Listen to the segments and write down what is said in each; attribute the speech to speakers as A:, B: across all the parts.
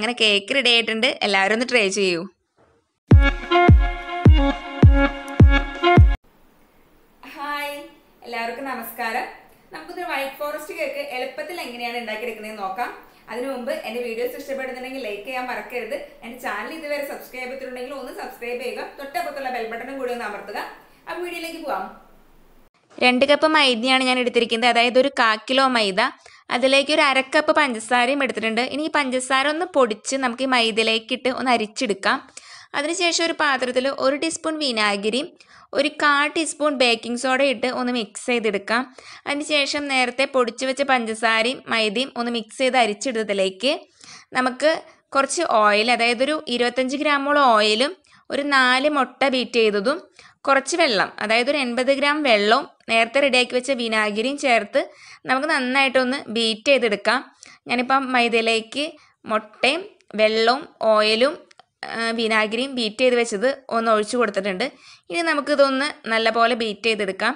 A: അങ്ങനെ cake ready ആയിട്ടുണ്ട് എല്ലാവരും ഒന്ന് ട്രൈ ചെയ്യൂ ഹായ് എല്ലാവർക്കും നമസ്കാരം നമുക്കിതൊരു വൈറ്റ് ഫോറസ്റ്റ് കേക്ക് എളുപ്പത്തിൽ എങ്ങനെയാണ് ഉണ്ടാക്കിയെടുക്കുന്നത് നോക്കാം അതിനു മുമ്പ് എന്റെ വീഡിയോസ് ഇഷ്ടപ്പെടുന്നുണ്ടെങ്കിൽ ലൈക്ക് ചെയ്യാൻ മറക്കരുത് എന്റെ ചാനൽ ഇതുവരെ സബ്സ്ക്രൈബ് ചെയ്തിട്ടുണ്ടെങ്കിൽ ഒന്ന് സബ്സ്ക്രൈബ് ചെയ്യുക തൊട്ടപ്പുറത്തുള്ള ബെൽബട്ടനും കൂടി ഒന്ന് അമർത്തുക ആ വീഡിയോയിലേക്ക് പോവാം രണ്ട് കപ്പ് മൈദയാണ് ഞാൻ എടുത്തിരിക്കുന്നത് അതായത് ഒരു കാ കിലോ മൈദ അതിലേക്ക് ഒരു അരക്കപ്പ് പഞ്ചസാരയും എടുത്തിട്ടുണ്ട് ഇനി ഈ പഞ്ചസാര ഒന്ന് പൊടിച്ച് നമുക്ക് ഈ മൈദയിലേക്ക് ഇട്ട് ഒന്ന് അരിച്ചെടുക്കാം അതിനുശേഷം ഒരു പാത്രത്തിൽ ഒരു ടീസ്പൂൺ വിനാഗിരി ഒരു കാ ടീസ്പൂൺ ബേക്കിംഗ് സോഡ ഇട്ട് ഒന്ന് മിക്സ് ചെയ്തെടുക്കാം അതിനുശേഷം നേരത്തെ പൊടിച്ചു വെച്ച പഞ്ചസാരയും മൈദയും ഒന്ന് മിക്സ് ചെയ്ത് അരിച്ചെടുത്തതിലേക്ക് നമുക്ക് കുറച്ച് ഓയിൽ അതായത് ഒരു ഇരുപത്തഞ്ച് ഗ്രാമോളം ഓയിലും ഒരു നാല് മുട്ട ബീറ്റ് ചെയ്തതും കുറച്ച് വെള്ളം അതായത് ഒരു എൺപത് ഗ്രാം വെള്ളവും നേരത്തെ റെഡിയാക്കി വെച്ച വിനാഗിരിയും ചേർത്ത് നമുക്ക് നന്നായിട്ടൊന്ന് ബീറ്റ് ചെയ്തെടുക്കാം ഞാനിപ്പം മൈദയിലേക്ക് മുട്ടയും വെള്ളവും ഓയിലും വിനാഗിരിയും ബീറ്റ് ചെയ്ത് വെച്ചത് ഒന്ന് ഒഴിച്ചു കൊടുത്തിട്ടുണ്ട് ഇനി നമുക്കിതൊന്ന് നല്ലപോലെ ബീറ്റ് ചെയ്തെടുക്കാം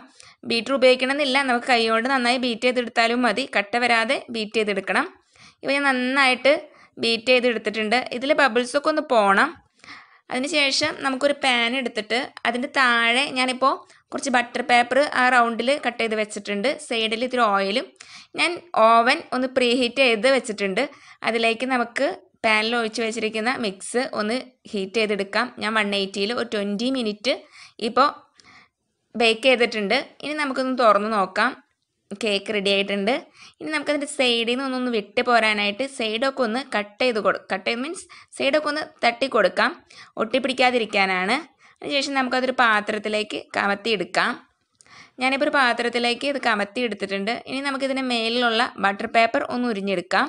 A: ബീറ്റർ ഉപയോഗിക്കണമെന്നില്ല നമുക്ക് കൈകൊണ്ട് നന്നായി ബീറ്റ് ചെയ്തെടുത്താലും മതി കട്ട വരാതെ ബീറ്റ് ചെയ്തെടുക്കണം ഇവ ഞാൻ നന്നായിട്ട് ബീറ്റ് ചെയ്തെടുത്തിട്ടുണ്ട് ഇതിൽ ബബിൾസൊക്കെ ഒന്ന് പോകണം അതിനുശേഷം നമുക്കൊരു പാൻ എടുത്തിട്ട് അതിൻ്റെ താഴെ ഞാനിപ്പോൾ കുറച്ച് ബട്ടർ പേപ്പർ ആ റൗണ്ടിൽ കട്ട് ചെയ്ത് വെച്ചിട്ടുണ്ട് സൈഡിൽ ഇത്തിരി ഓയിലും ഞാൻ ഓവൻ ഒന്ന് പ്രീ ഹീറ്റ് ചെയ്ത് വെച്ചിട്ടുണ്ട് അതിലേക്ക് നമുക്ക് പാനിൽ ഒഴിച്ച് വെച്ചിരിക്കുന്ന മിക്സ് ഒന്ന് ഹീറ്റ് ചെയ്തെടുക്കാം ഞാൻ വൺ എയ്റ്റിയിൽ ഒരു ട്വൻറ്റി മിനിറ്റ് ഇപ്പോൾ ബേക്ക് ചെയ്തിട്ടുണ്ട് ഇനി നമുക്കൊന്ന് തുറന്ന് നോക്കാം കേക്ക് റെഡി ആയിട്ടുണ്ട് ഇനി നമുക്കതിൻ്റെ സൈഡിൽ നിന്ന് ഒന്നൊന്ന് വിട്ട് പോരാനായിട്ട് സൈഡൊക്കെ ഒന്ന് കട്ട് ചെയ്ത് കൊടുക്കും കട്ട് ചെയ്ത് മീൻസ് സൈഡൊക്കെ ഒന്ന് തട്ടി കൊടുക്കാം ഒട്ടിപ്പിടിക്കാതിരിക്കാനാണ് അതിനുശേഷം നമുക്കതൊരു പാത്രത്തിലേക്ക് കമത്തിയെടുക്കാം ഞാനിപ്പോൾ ഒരു പാത്രത്തിലേക്ക് ഇത് കമത്തി എടുത്തിട്ടുണ്ട് ഇനി നമുക്കിതിൻ്റെ മേലിലുള്ള ബട്ടർ പേപ്പർ ഒന്ന് ഉരിഞ്ഞെടുക്കാം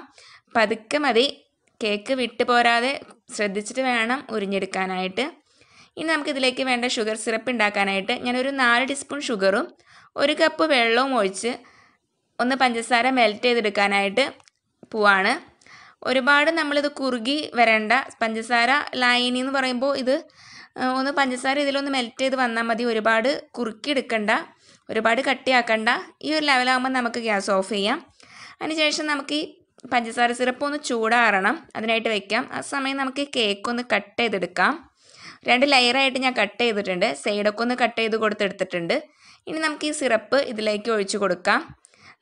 A: പതുക്കെ മതി കേക്ക് വിട്ട് പോരാതെ ശ്രദ്ധിച്ചിട്ട് വേണം ഉരിഞ്ഞെടുക്കാനായിട്ട് ഇനി നമുക്കിതിലേക്ക് വേണ്ട ഷുഗർ സിറപ്പ് ഉണ്ടാക്കാനായിട്ട് ഞാനൊരു നാല് ടീസ്പൂൺ ഷുഗറും ഒരു കപ്പ് വെള്ളവും ഒഴിച്ച് ഒന്ന് പഞ്ചസാര മെൽറ്റ് ചെയ്തെടുക്കാനായിട്ട് പോവാണ് ഒരുപാട് നമ്മളിത് കുറുകി വരേണ്ട പഞ്ചസാര ലൈനി എന്ന് പറയുമ്പോൾ ഇത് ഒന്ന് പഞ്ചസാര ഇതിലൊന്ന് മെൽറ്റ് ചെയ്ത് വന്നാൽ മതി ഒരുപാട് കുറുക്കി എടുക്കണ്ട ഒരുപാട് കട്ടിയാക്കണ്ട ഈ ഒരു ലെവലാകുമ്പോൾ നമുക്ക് ഗ്യാസ് ഓഫ് ചെയ്യാം അതിനുശേഷം നമുക്ക് ഈ പഞ്ചസാര സിറപ്പ് ഒന്ന് ചൂടാറണം അതിനായിട്ട് വെക്കാം ആ സമയം നമുക്ക് കേക്ക് ഒന്ന് കട്ട് ചെയ്തെടുക്കാം രണ്ട് ലെയറായിട്ട് ഞാൻ കട്ട് ചെയ്തിട്ടുണ്ട് സൈഡൊക്കെ ഒന്ന് കട്ട് ചെയ്ത് കൊടുത്തെടുത്തിട്ടുണ്ട് ഇനി നമുക്ക് ഈ സിറപ്പ് ഇതിലേക്ക് ഒഴിച്ചു കൊടുക്കാം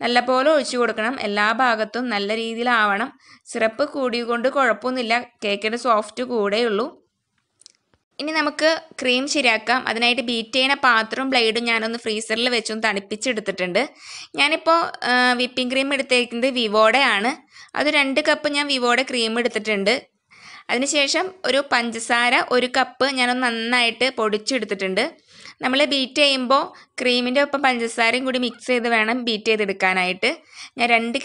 A: നല്ലപോലെ ഒഴിച്ചു കൊടുക്കണം എല്ലാ ഭാഗത്തും നല്ല രീതിയിലാവണം സിറപ്പ് കൂടിയുകൊണ്ട് കുഴപ്പമൊന്നുമില്ല കേക്കിൻ്റെ സോഫ്റ്റ് കൂടെയുള്ളൂ ഇനി നമുക്ക് ക്രീം ശരിയാക്കാം അതിനായിട്ട് ബീറ്റ് ചെയ്യുന്ന പാത്രവും ബ്ലേഡും ഞാനൊന്ന് ഫ്രീസറിൽ വെച്ചൊന്ന് തണുപ്പിച്ചെടുത്തിട്ടുണ്ട് ഞാനിപ്പോൾ വിപ്പിംഗ് ക്രീം എടുത്തേക്കുന്നത് വിവോടെയാണ് അത് രണ്ട് കപ്പ് ഞാൻ വിവോടെ ക്രീം എടുത്തിട്ടുണ്ട് അതിനുശേഷം ഒരു പഞ്ചസാര ഒരു കപ്പ് ഞാനൊന്ന് നന്നായിട്ട് പൊടിച്ചെടുത്തിട്ടുണ്ട് നമ്മൾ ബീറ്റ് ചെയ്യുമ്പോൾ ക്രീമിൻ്റെ ഒപ്പം പഞ്ചസാരയും കൂടി മിക്സ് ചെയ്ത് വേണം ബീറ്റ് ചെയ്തെടുക്കാനായിട്ട് ഞാൻ രണ്ട്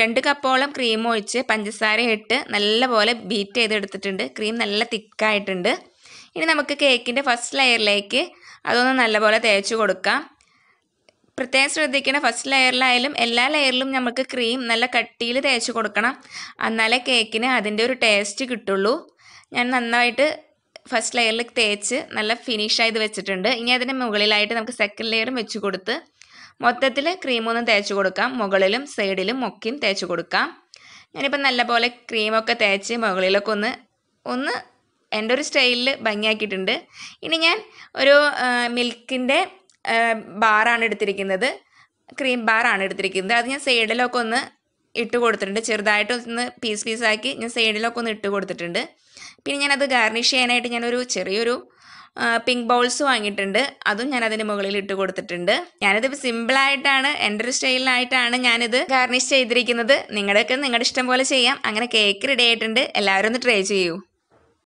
A: രണ്ട് കപ്പോളം ക്രീം ഒഴിച്ച് പഞ്ചസാര ഇട്ട് നല്ലപോലെ ബീറ്റ് ചെയ്തെടുത്തിട്ടുണ്ട് ക്രീം നല്ല തിക്കായിട്ടുണ്ട് ഇനി നമുക്ക് കേക്കിൻ്റെ ഫസ്റ്റ് ലെയറിലേക്ക് അതൊന്ന് നല്ലപോലെ തേച്ച് കൊടുക്കാം പ്രത്യേകം ശ്രദ്ധിക്കണം ഫസ്റ്റ് ലെയറിലായാലും എല്ലാ ലെയറിലും നമുക്ക് ക്രീം നല്ല കട്ടിയിൽ തേച്ച് കൊടുക്കണം എന്നാലേ കേക്കിന് അതിൻ്റെ ഒരു ടേസ്റ്റ് കിട്ടുള്ളൂ ഞാൻ നന്നായിട്ട് ഫസ്റ്റ് ലെയറിൽ തേച്ച് നല്ല ഫിനിഷ് ആയത് വെച്ചിട്ടുണ്ട് ഇനി അതിൻ്റെ മുകളിലായിട്ട് നമുക്ക് സെക്കൻഡ് ലെയറും വെച്ച് കൊടുത്ത് മൊത്തത്തിൽ ക്രീമൊന്നും തേച്ച് കൊടുക്കാം മുകളിലും സൈഡിലും ഒക്കെയും തേച്ച് കൊടുക്കാം ഞാനിപ്പോൾ നല്ലപോലെ ക്രീമൊക്കെ തേച്ച് മുകളിലൊക്കെ ഒന്ന് ഒന്ന് എൻ്റെ ഒരു സ്റ്റൈലിൽ ഭംഗിയാക്കിയിട്ടുണ്ട് ഇനി ഞാൻ ഒരു മിൽക്കിൻ്റെ ബാറാണ് എടുത്തിരിക്കുന്നത് ക്രീം ബാറാണ് എടുത്തിരിക്കുന്നത് അത് ഞാൻ സൈഡിലൊക്കെ ഒന്ന് ഇട്ട് കൊടുത്തിട്ടുണ്ട് ചെറുതായിട്ട് ഒന്ന് പീസ് പീസാക്കി ഞാൻ സൈഡിലൊക്കെ ഒന്ന് ഇട്ട് കൊടുത്തിട്ടുണ്ട് പിന്നെ ഞാനത് ഗാർണിഷ് ചെയ്യാനായിട്ട് ഞാനൊരു ചെറിയൊരു പിങ്ക് ബൗൾസ് വാങ്ങിയിട്ടുണ്ട് അതും ഞാൻ അതിന് മുകളിൽ ഇട്ട് കൊടുത്തിട്ടുണ്ട് ഞാനിത് സിമ്പിളായിട്ടാണ് എൻ്റെ ഒരു സ്റ്റൈലിലായിട്ടാണ് ഞാനിത് ഗാർണിഷ് ചെയ്തിരിക്കുന്നത് നിങ്ങളുടെയൊക്കെ നിങ്ങളുടെ ഇഷ്ടം പോലെ ചെയ്യാം അങ്ങനെ കേക്ക് റെഡി ആയിട്ടുണ്ട് എല്ലാവരും ഒന്ന് ട്രൈ ചെയ്യൂ